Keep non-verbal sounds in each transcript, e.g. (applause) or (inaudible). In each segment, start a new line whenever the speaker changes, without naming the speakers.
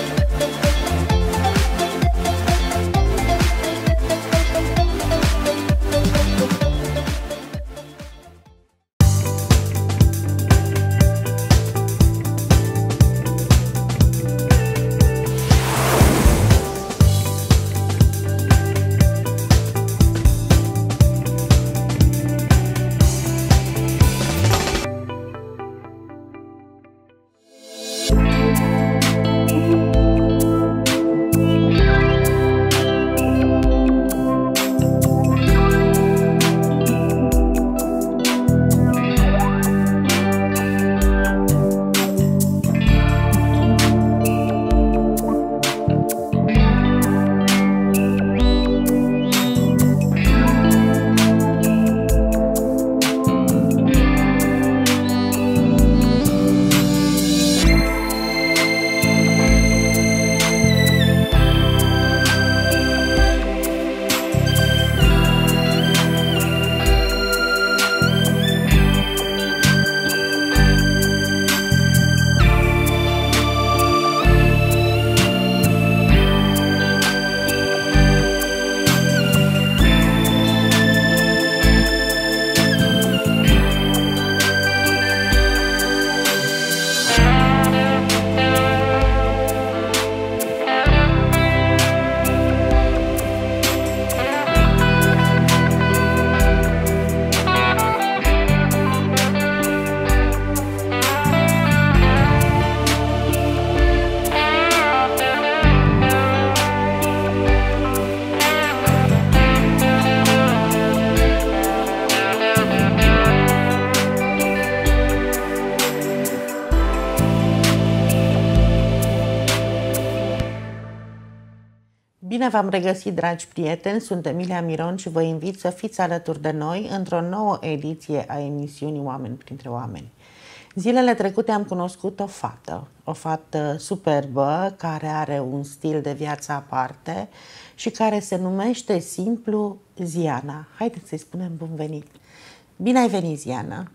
Thank Bine v-am regăsit, dragi prieteni! Sunt Emilia Miron și vă invit să fiți alături de noi într-o nouă ediție a emisiunii Oameni printre oameni. Zilele trecute am cunoscut o fată, o fată superbă care are un stil de viață aparte și care se numește simplu Ziana. Haideți să-i spunem bun venit! Bine ai venit, Ziana!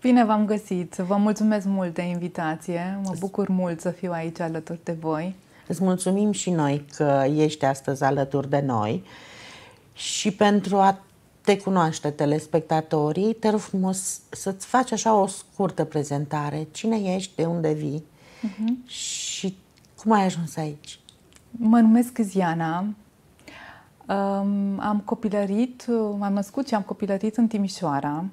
Bine v-am găsit! Vă mulțumesc mult de invitație! Mă bucur mult să fiu aici alături de voi!
Îți mulțumim și noi că ești astăzi alături de noi și pentru a te cunoaște telespectatorii, te rog frumos să-ți faci așa o scurtă prezentare. Cine ești, de unde vii uh-huh.
și cum ai ajuns aici? Mă numesc Ziana, um, am copilărit, m-am născut și am copilărit în Timișoara.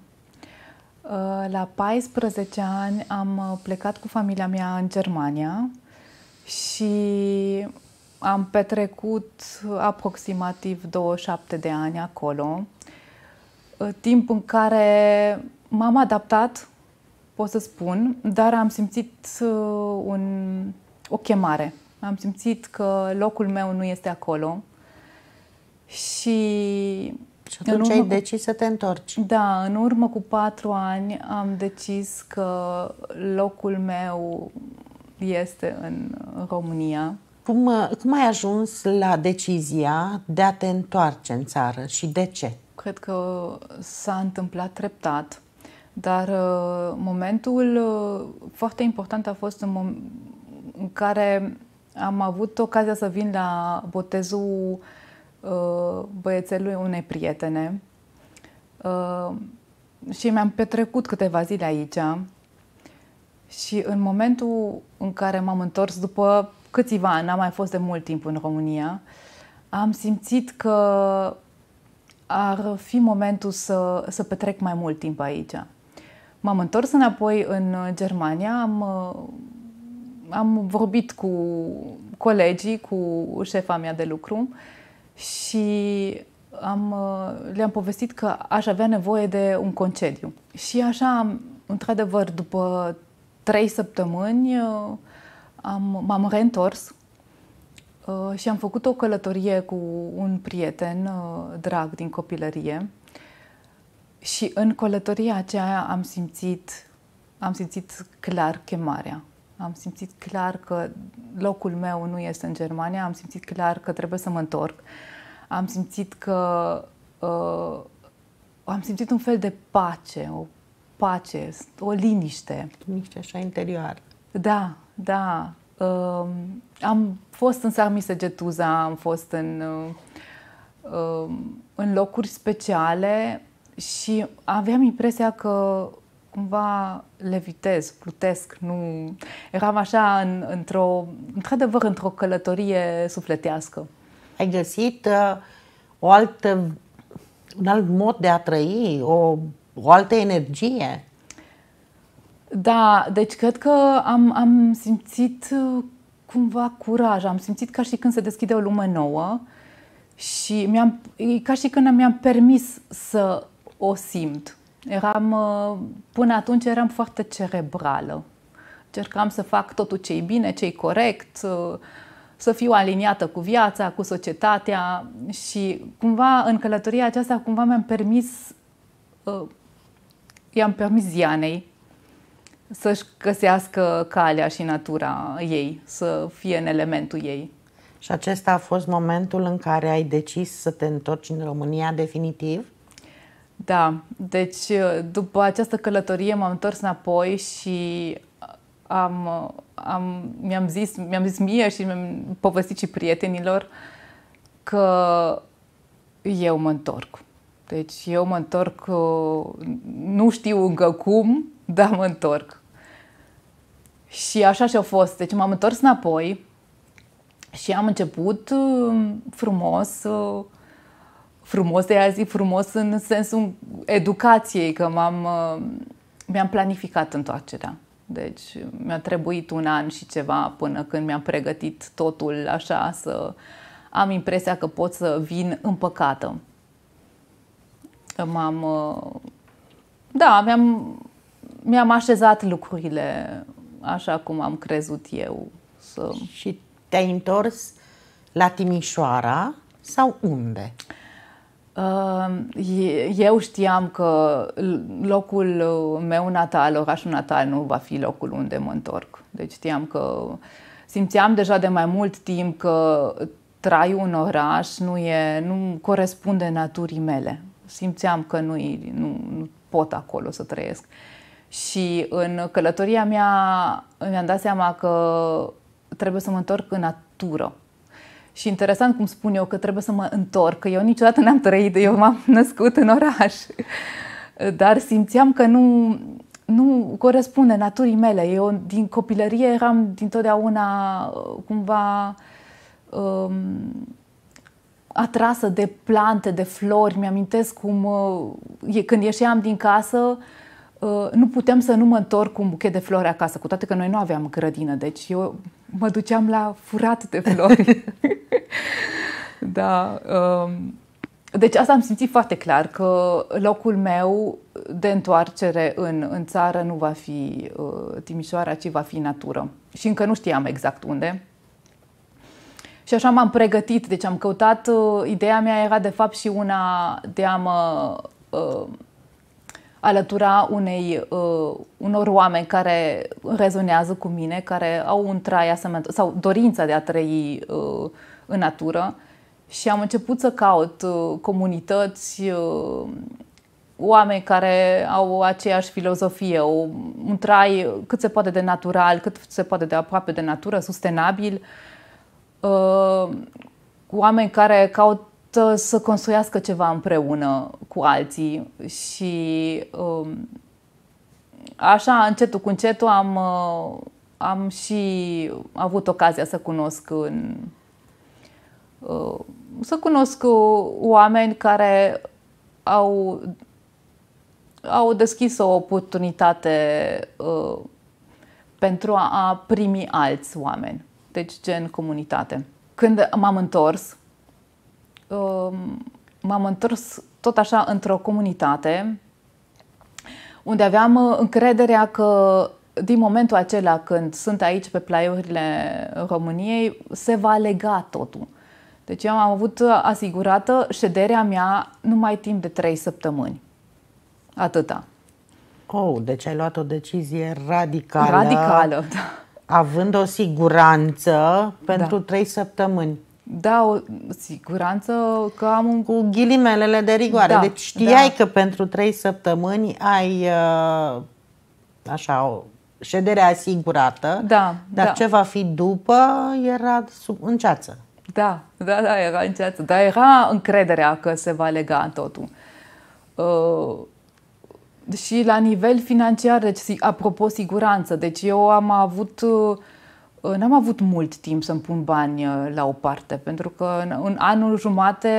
Uh, la 14 ani am plecat cu familia mea în Germania, și am petrecut aproximativ 27 de ani acolo, ă, timp în care m-am adaptat, pot să spun, dar am simțit ă, un, o chemare. Am simțit că locul meu nu este acolo și... Și atunci ai cu... decis să te întorci. Da, în urmă cu patru ani am decis că locul meu este în România.
Cum, uh, cum ai ajuns la decizia de a te întoarce în țară și de ce?
Cred că s-a întâmplat treptat, dar uh, momentul uh, foarte important a fost în, mom- în care am avut ocazia să vin la botezul băiețelui unei prietene și mi-am petrecut câteva zile aici și în momentul în care m-am întors, după câțiva ani, n-am mai fost de mult timp în România, am simțit că ar fi momentul să, să petrec mai mult timp aici. M-am întors înapoi în Germania, am, am vorbit cu colegii, cu șefa mea de lucru și am, le-am povestit că aș avea nevoie de un concediu. Și așa, într-adevăr, după trei săptămâni uh, am, m-am reîntors uh, și am făcut o călătorie cu un prieten uh, drag din copilărie și în călătoria aceea am simțit, am simțit clar chemarea. Am simțit clar că locul meu nu este în Germania, am simțit clar că trebuie să mă întorc. Am simțit că uh, am simțit un fel de pace, o pace, o liniște. Liniște așa interior. Da, da. Uh, am fost în Sarmise Getuza, am fost în, uh, um, în locuri speciale și aveam impresia că cumva levitez, plutesc, nu... Eram așa în, într-o, într-adevăr, într-o călătorie sufletească. Ai găsit uh,
o altă, un alt mod de a trăi, o o altă energie.
Da, deci cred că am, am simțit uh, cumva curaj, am simțit ca și când se deschide o lume nouă și mi-am, ca și când mi-am permis să o simt. Eram, uh, până atunci eram foarte cerebrală. Cercam să fac totul ce e bine, ce e corect, uh, să fiu aliniată cu viața, cu societatea și cumva în călătoria aceasta cumva mi-am permis i-am permis Zianei să-și găsească calea și natura ei, să fie în elementul ei.
Și acesta a fost momentul în care ai decis să
te întorci în România definitiv? Da, deci după această călătorie m-am întors înapoi și am, am, mi-am, zis, mi-am zis mie și mi-am povestit și prietenilor că eu mă întorc. Deci eu mă întorc, uh, nu știu încă cum, (laughs) dar mă întorc. Și așa și-a fost. Deci m-am întors înapoi și am început uh, frumos, uh, frumos, de azi, frumos în sensul educației, că m-am, mi-am planificat întoarcerea. Deci mi-a trebuit un an și ceva până când mi-am pregătit totul așa să am impresia că pot să vin împăcată că m-am... Uh, da, mi-am, mi-am așezat lucrurile așa cum am crezut eu. Să... Și te-ai întors la Timișoara sau unde? Uh, eu știam că locul uh, meu natal, orașul natal, nu va fi locul unde mă întorc. Deci știam că simțeam deja de mai mult timp că traiul în oraș nu, e, nu corespunde naturii mele simțeam că nu, nu, nu pot acolo să trăiesc. Și în călătoria mea mi-am dat seama că trebuie să mă întorc în natură. Și interesant cum spun eu că trebuie să mă întorc, că eu niciodată n-am trăit, eu m-am (laughs) născut în oraș. Dar simțeam că nu, nu corespunde naturii mele. Eu din copilărie eram dintotdeauna uh, cumva um, atrasă de plante, de flori. Mi-amintesc cum uh, când ieșeam din casă, uh, nu putem să nu mă întorc cu un buchet de flori acasă, cu toate că noi nu aveam grădină, deci eu mă duceam la furat de flori. (laughs) da. Um, deci asta am simțit foarte clar, că locul meu de întoarcere în, în țară nu va fi uh, Timișoara, ci va fi natură. Și încă nu știam exact unde. Și așa m-am pregătit, deci am căutat, uh, ideea mea era de fapt și una de a mă uh, alătura unei, uh, unor oameni care rezonează cu mine, care au un trai asemănător sau dorința de a trăi uh, în natură și am început să caut uh, comunități, uh, oameni care au aceeași filozofie, o, un trai cât se poate de natural, cât se poate de aproape de natură, sustenabil. Uh, Uh, cu oameni care caută să construiască ceva împreună cu alții și um, așa, încetul cu încetul, am, uh, am și avut ocazia să cunosc în, uh, să cunosc oameni care au, au deschis o oportunitate pentru a primi alți oameni deci gen comunitate. Când m-am întors, um, m-am întors tot așa într-o comunitate unde aveam uh, încrederea că din momentul acela când sunt aici pe plaiurile României, se va lega totul. Deci eu am avut asigurată șederea mea numai timp de trei săptămâni. Atâta.
Oh, deci ai luat o decizie radicală. Radicală, da având o siguranță pentru da. săptămâni. Da, o siguranță că am un... Cu ghilimelele de rigoare. Da, deci știai da. că pentru trei săptămâni ai uh, așa o ședere asigurată, da, dar da. ce va fi după era sub, în ceață. Da,
da, da, era în ceață. Dar era încrederea că se va lega totul. Uh, și la nivel financiar, deci apropo siguranță, deci eu am avut uh, n-am avut mult timp să-mi pun bani uh, la o parte, pentru că în, anul jumate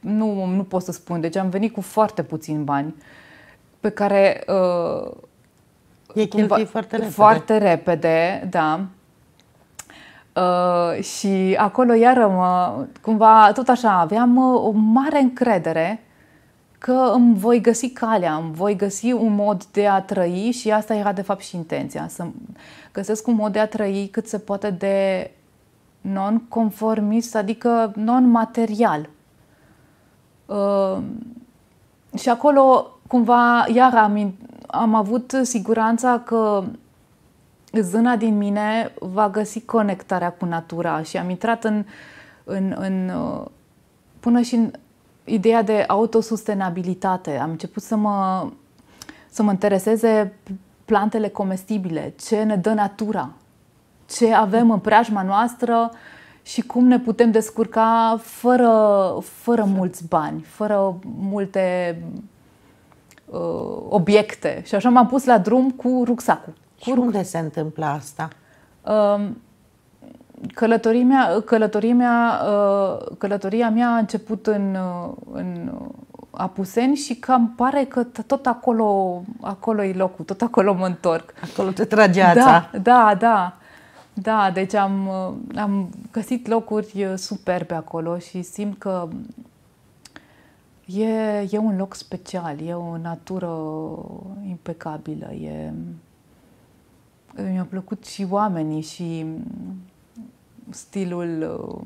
nu, nu pot să spun, deci am venit cu foarte puțin bani pe care uh,
E cumva, foarte repede. Foarte
repede, da. Uh, și acolo iară mă, cumva tot așa, aveam uh, o mare încredere că îmi voi găsi calea, îmi voi găsi un mod de a trăi și asta era de fapt și intenția, să găsesc un mod de a trăi cât se poate de non-conformist, adică non-material. Uh, și acolo cumva iar am, am avut siguranța că zâna din mine va găsi conectarea cu natura și am intrat în, în, în ă, până și în ideea de autosustenabilitate. Am început să mă, să mă intereseze plantele comestibile, ce ne dă natura, ce avem în preajma noastră și cum ne putem descurca fără, fără mulți bani, fără multe uh, obiecte. Și așa m-am pus la drum cu rucsacul. Și cu ruc... unde se întâmplă asta? Uh, Călătorimea, călătorimea, uh, călătoria mea a început în, uh, în Apuseni și cam pare că tot acolo, acolo e locul, tot acolo mă întorc. Acolo te trage ața. Da, da, da. Da, deci am, uh, am găsit locuri superbe acolo și simt că e, e un loc special, e o natură impecabilă, e, mi-au plăcut și oamenii și stilul uh,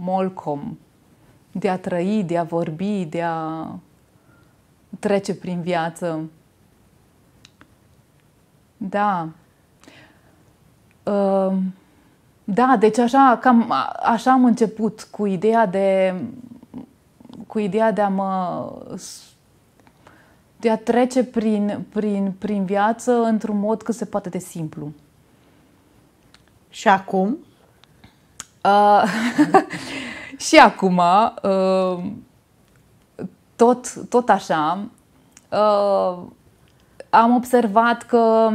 Molcom, de a trăi, de a vorbi, de a trece prin viață. Da. Uh, da, deci așa, cam așa am început cu ideea de cu ideea de a mă de a trece prin, prin, prin viață într-un mod cât se poate de simplu. Și acum? Uh, (laughs) și acum, uh, tot, tot așa, uh, am observat că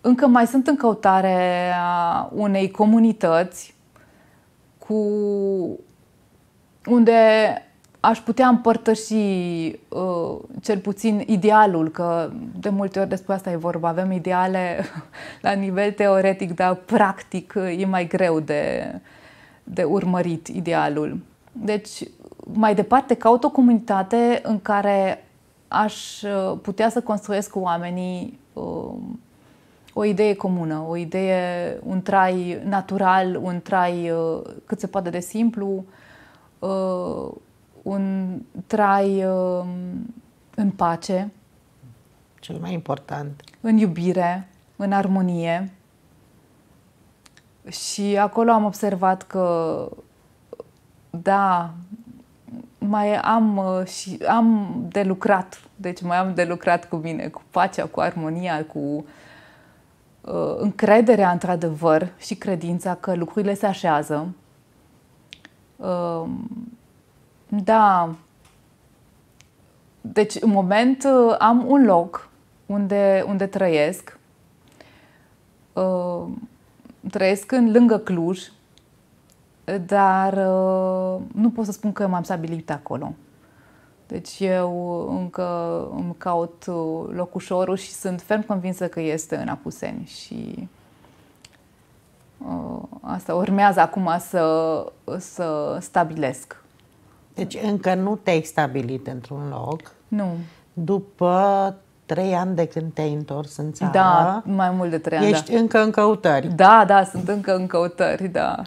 încă mai sunt în căutare a unei comunități cu unde aș putea împărtăși uh, cel puțin idealul, că de multe ori despre asta e vorba. Avem ideale (laughs) la nivel teoretic, dar practic e mai greu de, de urmărit idealul. Deci, mai departe, caut o comunitate în care aș uh, putea să construiesc cu oamenii uh, o idee comună, o idee, un trai natural, un trai cât se poate de simplu, un trai uh, în pace.
Cel mai important.
În iubire, în armonie. Și acolo am observat că, da, mai am uh, și am de lucrat, deci mai am de lucrat cu mine, cu pacea, cu armonia, cu uh, încrederea într-adevăr și credința că lucrurile se așează. Uh, da. Deci, în moment, uh, am un loc unde, unde trăiesc. Uh, trăiesc în lângă Cluj, dar uh, nu pot să spun că m-am stabilit acolo. Deci eu încă îmi caut locușorul și sunt ferm convinsă că este în Apuseni și asta urmează acum să, să stabilesc. Deci încă nu te-ai stabilit într-un loc. Nu. După trei ani
de când te-ai întors în țară. Da,
mai mult de trei ani. Ești
da. încă în căutări. Da, da, sunt încă în căutări, da.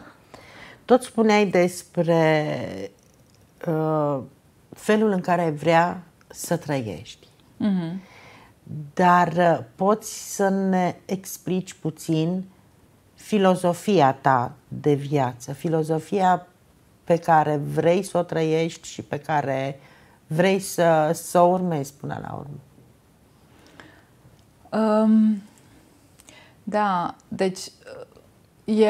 Tot spuneai despre uh, felul în care vrea să trăiești. Mm-hmm. Dar uh, poți să ne explici puțin filozofia ta de viață, filozofia pe care vrei să o trăiești și pe care vrei să, să o urmezi până la urmă?
Um, da, deci e,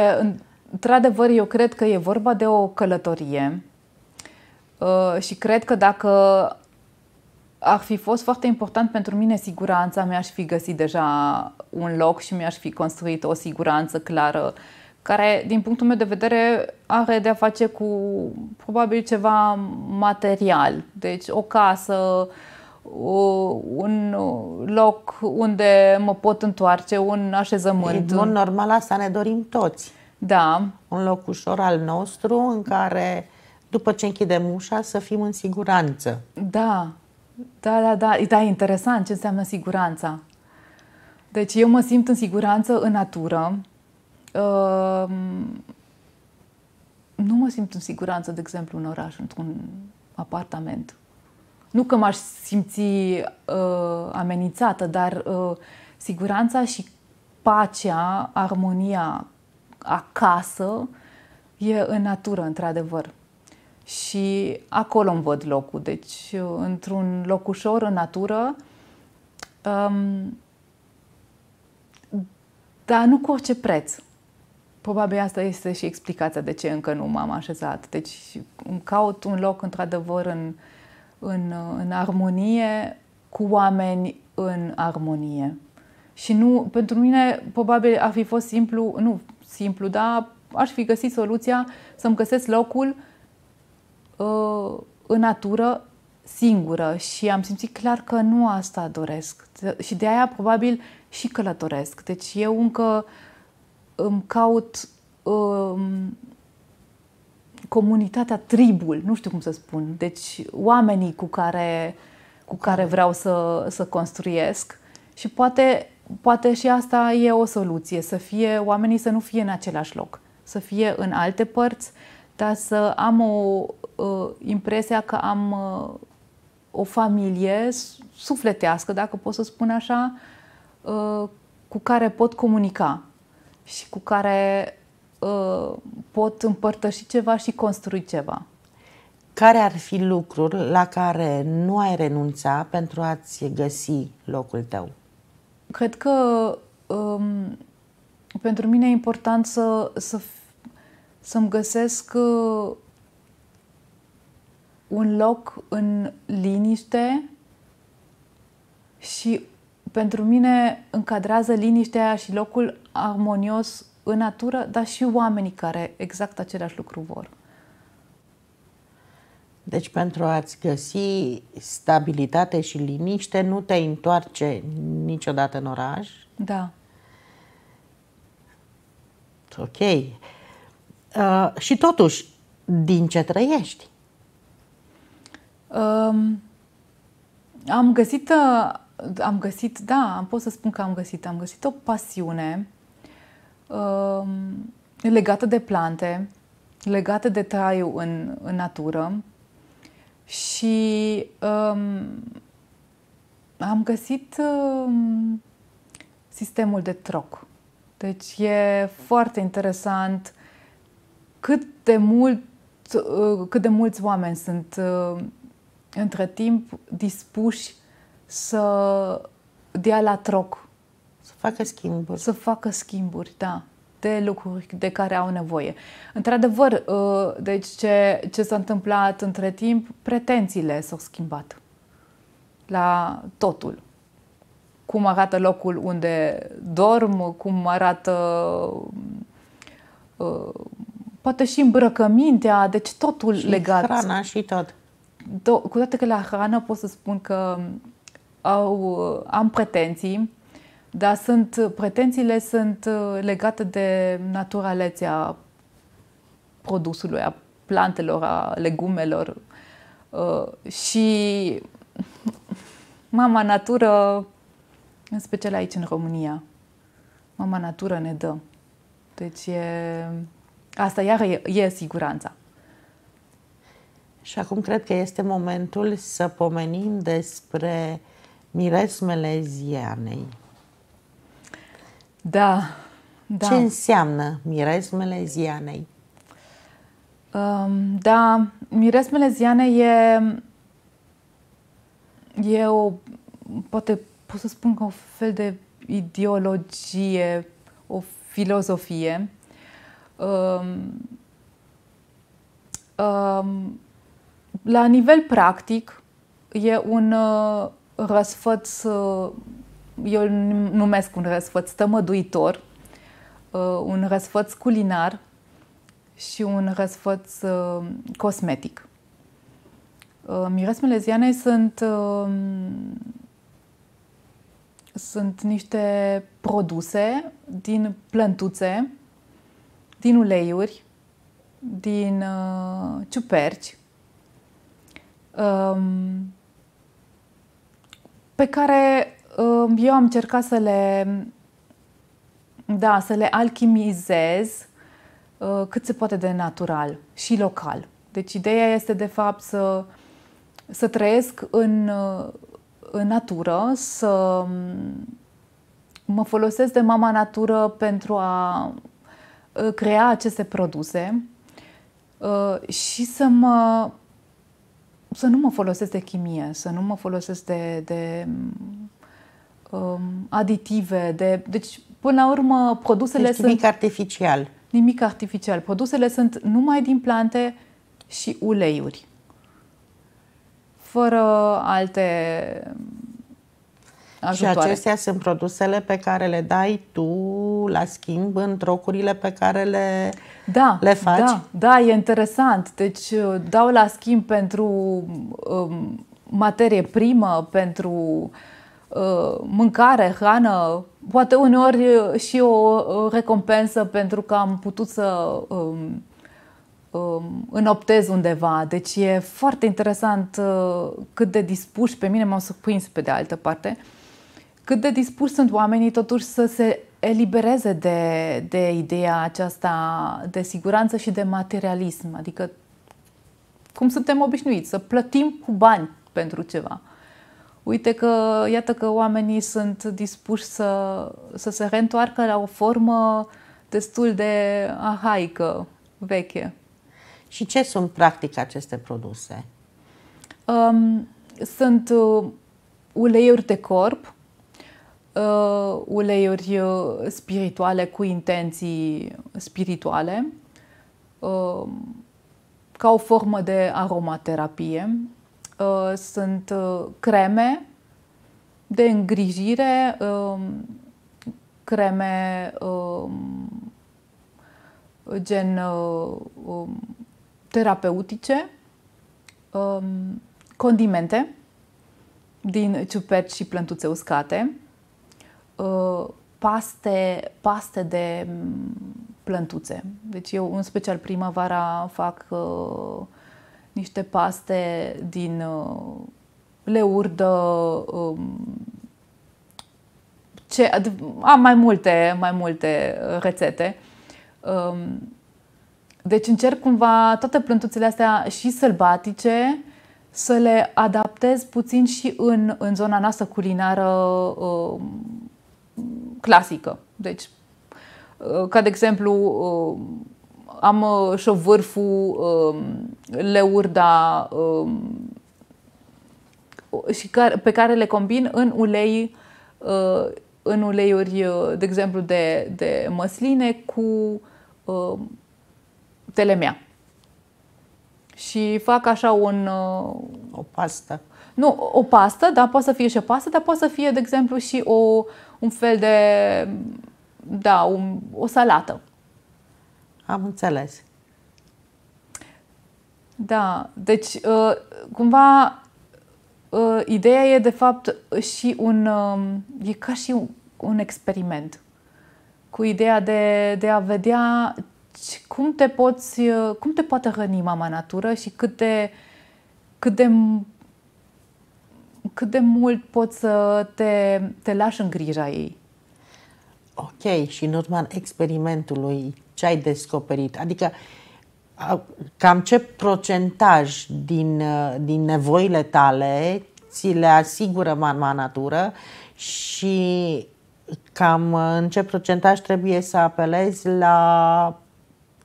într-adevăr eu cred că e vorba de o călătorie uh, și cred că dacă ar fi fost foarte important pentru mine siguranța, mi-aș fi găsit deja un loc și mi-aș fi construit o siguranță clară uh, care, din punctul meu de vedere, are de-a face cu probabil ceva material. Deci o casă, un loc unde mă pot întoarce, un așezământ. În mod normal asta ne dorim toți.
Da. Un loc ușor al nostru în care, după ce închidem ușa, să fim în siguranță.
Da, da, da, da. Da, e interesant ce înseamnă siguranța. Deci eu mă simt în siguranță în natură, Ehm, nu mă simt în siguranță, de exemplu, în oraș, într-un apartament. Nu că m-aș simți uh, amenințată, dar uh, siguranța și pacea, armonia acasă e în natură, într-adevăr. Și acolo îmi văd locul. Deci, uh, într-un loc ușor, în natură, um, dar nu cu orice preț. Probabil asta este și explicația de ce încă nu m-am așezat. Deci îmi caut un loc, într-adevăr, în, în, în armonie, cu oameni în armonie. Și nu, pentru mine, probabil ar fi fost simplu, nu simplu, dar aș fi găsit soluția să-mi găsesc locul uh, în natură singură și am simțit clar că nu asta doresc. Și de aia probabil și călătoresc. Deci eu încă uh, îmi caut um, comunitatea, tribul, nu știu cum să spun, deci oamenii cu care, cu care vreau să, să construiesc și poate, poate și asta e o soluție, să fie oamenii să nu fie în același loc, să fie în alte părți, dar să am o uh, impresia că am uh, o familie sufletească, dacă pot să spun așa, uh, cu care pot comunica și cu care uh, pot împărtăși ceva și construi ceva. Care ar fi
lucruri la care nu ai renunța pentru a-ți găsi locul tău?
Cred că um, pentru mine e important să, să, să-mi găsesc uh, un loc în liniște și pentru mine încadrează liniștea și locul armonios în natură, dar și oamenii care exact același lucru vor.
Deci pentru a-ți găsi stabilitate și liniște, nu te întoarce niciodată în oraș. Da. Ok. Uh, și totuși, din ce trăiești?
Um, am găsit uh, am găsit, da, am pot să spun că am găsit, am găsit o pasiune uh, legată de plante, legată de traiul în, în natură și um, am găsit uh, sistemul de troc. Deci e foarte interesant cât de mult uh, cât de mulți oameni sunt uh, între timp dispuși să dea la troc. Să facă schimburi. Să facă schimburi, da de lucruri de care au nevoie. Într-adevăr, ă, deci ce, ce s-a întâmplat între timp, pretențiile s-au schimbat la totul. Cum arată locul unde dorm, cum arată ă, poate și îmbrăcămintea, deci totul și legat. hrana și tot. Do- cu toate că la hrană pot să spun că au, uh, am pretenții, dar sunt, uh, pretențiile sunt uh, legate de naturalețea produsului, a plantelor, a legumelor. și (laughs) mama natură, în special aici în România, mama natură ne dă. Deci e, asta iară e, e siguranța. Și acum cred că
este momentul să pomenim despre miresmele zianei. Da, da. Ce înseamnă miresmele
zianei? Um, da, miresmele zianei e, e o, poate pot să spun că o fel de ideologie, o filozofie. Um, um, la nivel practic, e un, uh, răsfăț, eu numesc un răsfăț tămăduitor, uh, un răsfăț culinar și un răsfăț uh, cosmetic. Uh, Miresmele zianei sunt, sunt niște produse din plântuțe, din uleiuri, din ciuperci, um, pe care um, eu am încercat să le, da, să le alchimizez uh, cât se poate de natural și local. Deci ideea este de fapt să, să trăiesc în, uh, în natură, să um, mă folosesc de mama natură pentru a uh, crea aceste produse și să mă să nu mă folosesc de chimie, să nu mă folosesc de, de um, aditive, de, deci până la urmă produsele deci sunt... nimic
artificial.
Nimic artificial. Produsele sunt numai din plante și uleiuri. Fără alte ajutoare. Și acestea
sunt produsele pe care le dai tu la schimb în trocurile pe care le,
da, le faci? Da, da, e interesant. Deci uh, dau la schimb pentru um, materie primă, pentru uh, mâncare, hrană, poate uneori uh, și o recompensă pentru că am putut să um, um înoptez undeva. Deci e foarte interesant uh, cât de dispuși pe mine m-au surprins pe de altă parte cât de dispus sunt oamenii totuși să se elibereze de, de ideea aceasta de siguranță și de materialism, adică cum suntem obișnuiți, să plătim cu bani pentru ceva. Uite că, iată că oamenii sunt dispuși să, să se reîntoarcă la o formă destul de ahaică, veche.
Și ce sunt practic aceste produse?
Um, sunt uh, uleiuri de corp, uh, uleiuri uh, spirituale cu intenții spirituale, uh, ca o formă de aromaterapie. Uh, sunt uh, creme de îngrijire, uh, creme uh, gen uh, um, terapeutice, uh, condimente din ciuperci și plântuțe uscate, Uh, paste, paste de mm, plântuțe. Deci eu, în special primăvara, fac uh, niște paste din uh, leurdă, um, ce, am mai multe, mai multe uh, rețete. Um, deci încerc cumva toate plântuțele astea și sălbatice să le adaptez puțin și în, în zona noastră culinară uh, clasică. Deci, uh, ca de exemplu, uh, am uh, șovârful, leurda și pe care le combin în ulei în uleiuri, de exemplu, de, de măsline cu telemea. Și fac așa un... O pastă nu, o pastă, dar poate să fie și o pastă, dar poate să fie, de exemplu, și o, un fel de, da, un, o salată. Am înțeles. Da, deci uh, cumva uh, ideea e de fapt și un, um, e ca și un, un experiment cu ideea de, de a vedea cum te, poți, uh, cum te poate hrăni mama natură și cât de, cât de cât de mult poți să te, te lași în grija ei. Ok,
și în urma experimentului, ce ai descoperit? Adică, cam ce procentaj din, uh, din nevoile tale ți le asigură mama natură și cam uh, în ce procentaj trebuie să apelezi la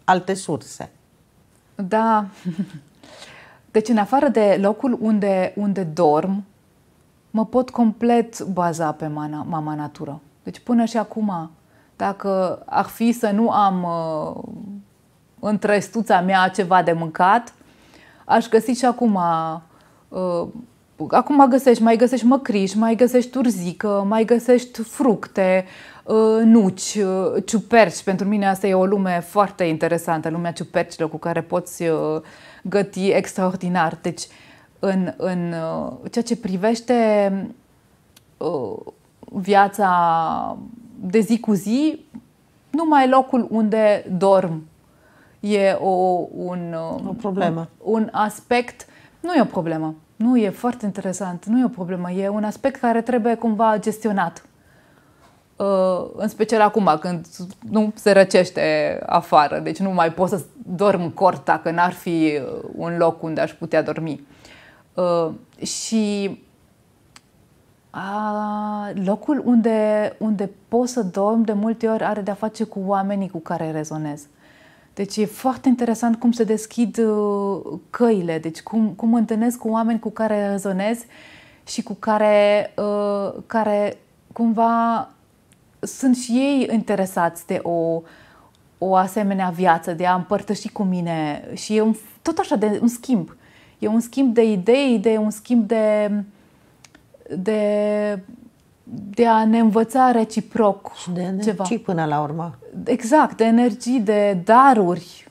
alte surse?
Da. (laughs) Deci, în afară de locul unde, unde dorm, mă pot complet baza pe mana, mama natură. Deci până și acum, dacă ar fi să nu am uh, în trestuța mea ceva de mâncat, aș găsi și acum uh, acum găsești, mai găsești măcriș, mai găsești turzică, mai găsești fructe, uh, nuci, uh, ciuperci. Pentru mine asta e o lume foarte interesantă, lumea ciupercilor cu care poți uh, găti extraordinar. Deci în, în uh, ceea ce privește uh, viața de zi cu zi, numai locul unde dorm e o, un, uh, o problemă. Un, un aspect, nu e o problemă, nu e foarte interesant, nu e o problemă, e un aspect care trebuie cumva gestionat. În special acum, când nu se răcește afară, deci nu mai pot să dorm corta, că n-ar fi un loc unde aș putea dormi. Uh, și a, locul unde, unde poți să dormi de multe ori are de-a face cu oamenii cu care rezonez, Deci e foarte interesant cum se deschid uh, căile, deci cum, cum întâlnesc cu oameni cu care rezonez și cu care, uh, care cumva sunt și ei interesați de o, o asemenea viață, de a împărtăși cu mine și e un, tot așa de un schimb. Uh, E un schimb de idei, de un schimb de, de, de a ne învăța reciproc și de energie ceva. până la urmă. Exact, de energii, de daruri.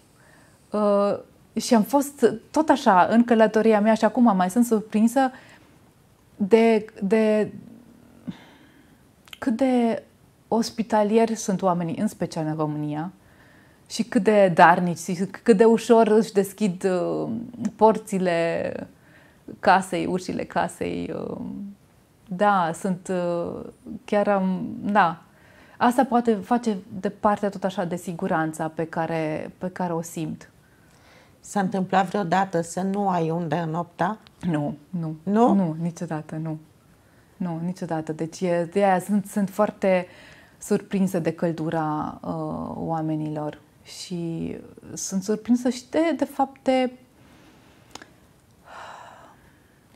Uh, și am fost tot așa în călătoria mea și acum mai sunt surprinsă de, de cât de ospitalieri sunt oamenii, în special în România, și cât de darnici și cât de ușor își deschid uh, porțile casei, ușile casei. Uh, da, sunt uh, chiar am, da. Asta poate face de partea tot așa de siguranța pe care, pe care o simt. S-a întâmplat vreodată să nu ai unde opta? Nu, nu. Nu? Nu, niciodată, nu. Nu, niciodată. Deci e, de aia sunt, sunt foarte surprinsă de căldura uh, oamenilor și sunt surprinsă și de, de fapt, de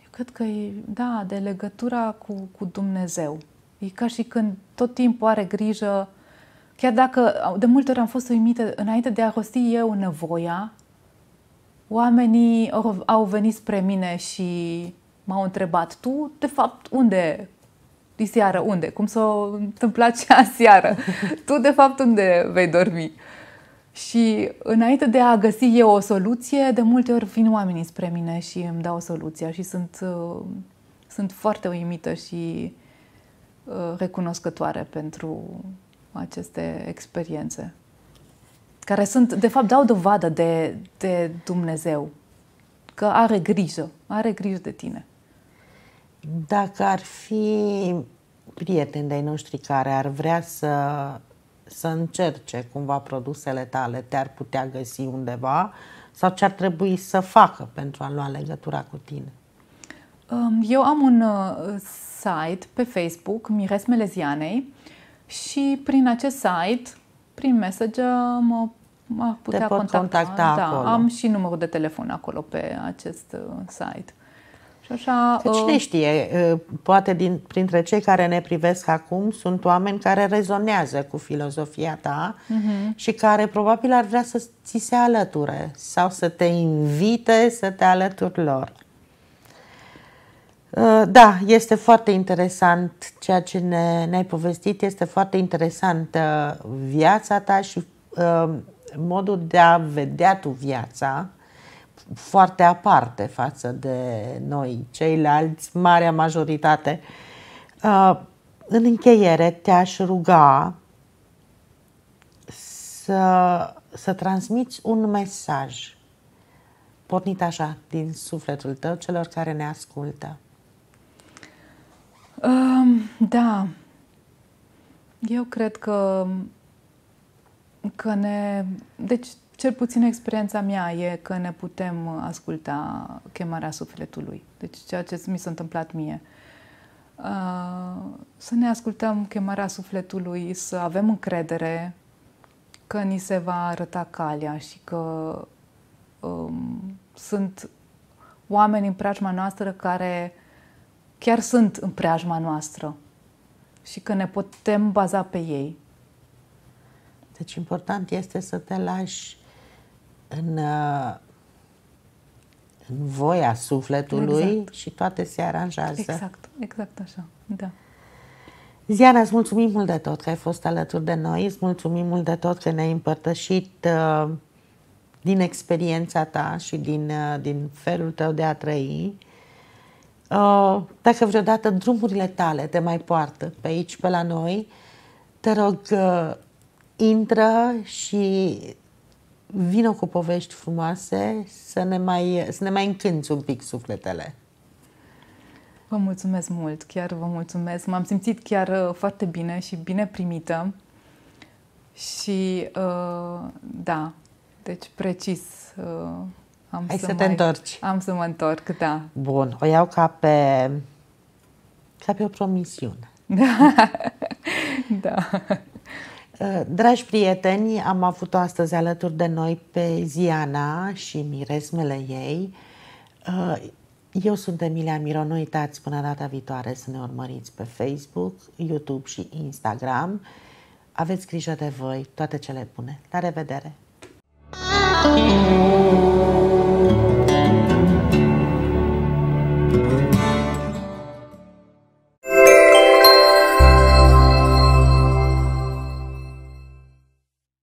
eu cred că e, da, de legătura cu, cu Dumnezeu. E ca și când tot timpul are grijă, chiar dacă de multe ori am fost uimită, înainte de a rosti eu nevoia, oamenii au, venit spre mine și m-au întrebat, tu, de fapt, unde seară unde? Cum s-a întâmplat cea seară? tu, de fapt, unde vei dormi? Uh, și înainte de a găsi eu o soluție, de multe ori vin oamenii spre mine și îmi dau soluția și sunt, uh, sunt foarte uimită și uh, recunoscătoare pentru aceste experiențe. Care sunt, de fapt, dau dovadă de, de Dumnezeu, că are grijă, are grijă de tine. Dacă ar fi prieteni de-ai
noștri care ar vrea să să încerce cumva produsele tale, te-ar putea găsi undeva sau ce ar trebui să facă pentru a lua legătura cu tine?
Um, eu am un uh, site pe Facebook, Miresmele Zianei, și prin acest site, prin Messenger, mă ar putea Te pot contacta. contacta da, acolo. am și numărul de telefon acolo pe acest uh, site. Și așa, Că uh, cine
știe, uh, poate din, printre cei care ne privesc acum sunt oameni care rezonează cu filozofia ta uh-huh. și care probabil ar vrea să ți se alăture sau să te invite să te alături lor. Uh, da, este foarte interesant ceea ce ne, ne-ai povestit, este foarte interesant viața ta și uh, modul de a vedea tu viața foarte aparte față de noi, ceilalți, marea majoritate. Uh, în încheiere, te-aș ruga să, să transmiți un mesaj pornit așa din sufletul tău celor care ne ascultă.
Um, da. Eu cred că că ne. Deci, cel puțin experiența mea e că ne putem asculta chemarea sufletului. Deci ceea ce mi s-a întâmplat mie. Uh, să ne ascultăm chemarea sufletului, să avem încredere că ni se va arăta calea și că um, sunt oameni în preajma noastră care chiar sunt în preajma noastră și că ne putem baza pe ei. Deci important este să te lași
în, uh, în voia sufletului exact. și toate se aranjează. Exact,
exact așa, da.
Ziana, îți mulțumim mult de tot că ai fost alături de noi, îți mulțumim mult de tot că ne-ai împărtășit uh, din experiența ta și din, uh, din felul tău de a trăi. dacă vreodată drumurile tale te mai poartă pe aici, pe la noi, te rog, intră și vină cu povești frumoase să ne mai, să ne mai încânți un pic sufletele.
Vă mulțumesc mult, chiar vă mulțumesc. M-am simțit chiar uh, foarte bine și bine primită. Și uh, da, deci precis uh, am Hai să, să te mai, întorci. Am să mă întorc, da.
Bun, o iau ca pe, ca pe o promisiune. (laughs) da. Eh, dragi prieteni, am avut astăzi alături de noi pe Ziana și miresmele ei. Eh, eu sunt Emilia Miron, nu uitați până data viitoare să ne urmăriți pe Facebook, YouTube și Instagram. Aveți grijă de voi, toate cele bune. La revedere! Thank